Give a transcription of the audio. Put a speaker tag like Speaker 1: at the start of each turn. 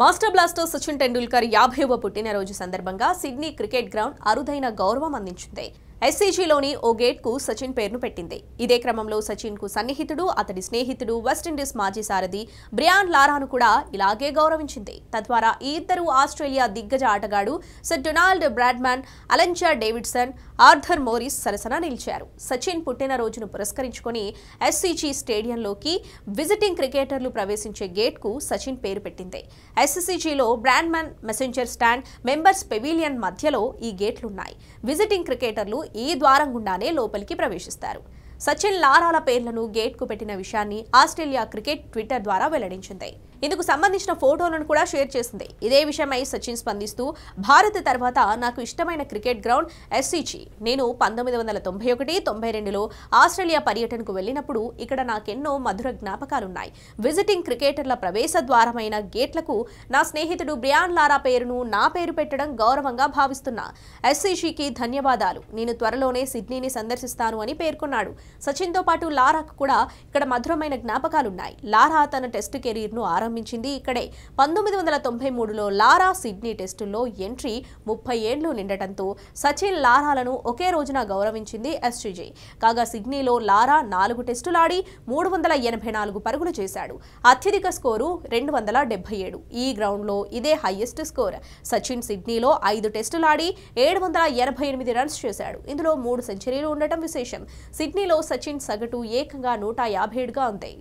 Speaker 1: master blaster Sachin Tendulkar యాభైవ పుట్టినరోజు సందర్భంగా సిడ్నీ క్రికెట్ గ్రౌండ్ అరుదైన గౌరవం అందించింది ఎస్సీజీలోని ఓ గేట్కు సచిన్ పేరును పెట్టింది ఇదే క్రమంలో సచిన్కు సన్నిహితుడు అతడి స్నేహితుడు వెస్టిండీస్ మాజీ సారథి బ్రియాన్ లారాను కూడా ఇలాగే గౌరవించింది తద్వారా ఈ ఇద్దరు ఆస్ట్రేలియా దిగ్గజ ఆటగాడు sir Donald Bradman Alan Davidson Arthur Morris సరసన నిలిచారు సచిన్ పుట్టినరోజును పురస్కరించుకొని ఎస్సీజీ స్టేడియంలోకి విజిటింగ్ క్రికెటర్లు ప్రవేశించే గేట్కు సచిన్ పేరు పెట్టింది ఎస్సీజీలో Bradman messenger stand members pavilion మధ్యలో ఈ గేట్లున్నాయి విజిటింగ్ క్రికెటర్లు ఈ ద్వారం గుండానే లోపలికి ప్రవేశిస్తారు సచిన్ లారాల పేర్లను గేట్కు పెట్టిన విషయాన్ని ఆస్ట్రేలియా క్రికెట్ ట్విట్టర్ ద్వారా వెల్లడించింది ఇందుకు సంబంధించిన ఫోటోలను కూడా షేర్ చేసింది ఇదే విషయమై సచిన్ స్పందిస్తూ భారత్ తర్వాత నాకు ఇష్టమైన క్రికెట్ గ్రౌండ్ ఎస్సీజీ నేను పంతొమ్మిది వందల తొంభై ఒకటి తొంభై రెండులో ఆస్ట్రేలియా పర్యటనకు వెళ్ళినప్పుడు ఇక్కడ నాకెన్నో మధుర జ్ఞాపకాలున్నాయి విజిటింగ్ క్రికెటర్ల ప్రవేశ ద్వారమైన గేట్లకు నా స్నేహితుడు బ్రియాన్ లారా పేరును నా పేరు పెట్టడం గౌరవంగా భావిస్తున్నా ఎస్సీజీకి ధన్యవాదాలు నేను త్వరలోనే సిడ్నీని సందర్శిస్తాను అని పేర్కొన్నాడు సచిన్తో పాటు లారాకు కూడా ఇక్కడ మధురమైన జ్ఞాపకాలున్నాయి లారా తన టెస్ట్ కెరీర్ను ఆరంభించింది ఇక్కడే పంతొమ్మిది వందల తొంభై మూడులో లారా సిడ్నీ టెస్టుల్లో ఎంట్రీ ముప్పై ఏళ్లు నిండటంతో సచిన్ లారాలను ఒకే రోజున గౌరవించింది ఎస్టిజి కాగా సిడ్నీలో లారా నాలుగు టెస్టులాడి మూడు వందల ఎనభై నాలుగు పరుగులు చేశాడు అత్యధిక స్కోరు రెండు వందల డెబ్బై ఏడు ఈ గ్రౌండ్లో ఇదే హైయెస్ట్ స్కోర్ సచిన్ సిడ్నీలో ఐదు టెస్టులాడి ఏడు వందల ఎనభై ఎనిమిది రన్స్ చేశాడు ఇందులో మూడు సెంచరీలు ఉండటం విశేషం సిడ్నీలో సచిన్ సగటు ఏకంగా నూట యాభై ఏడుగా ఉంది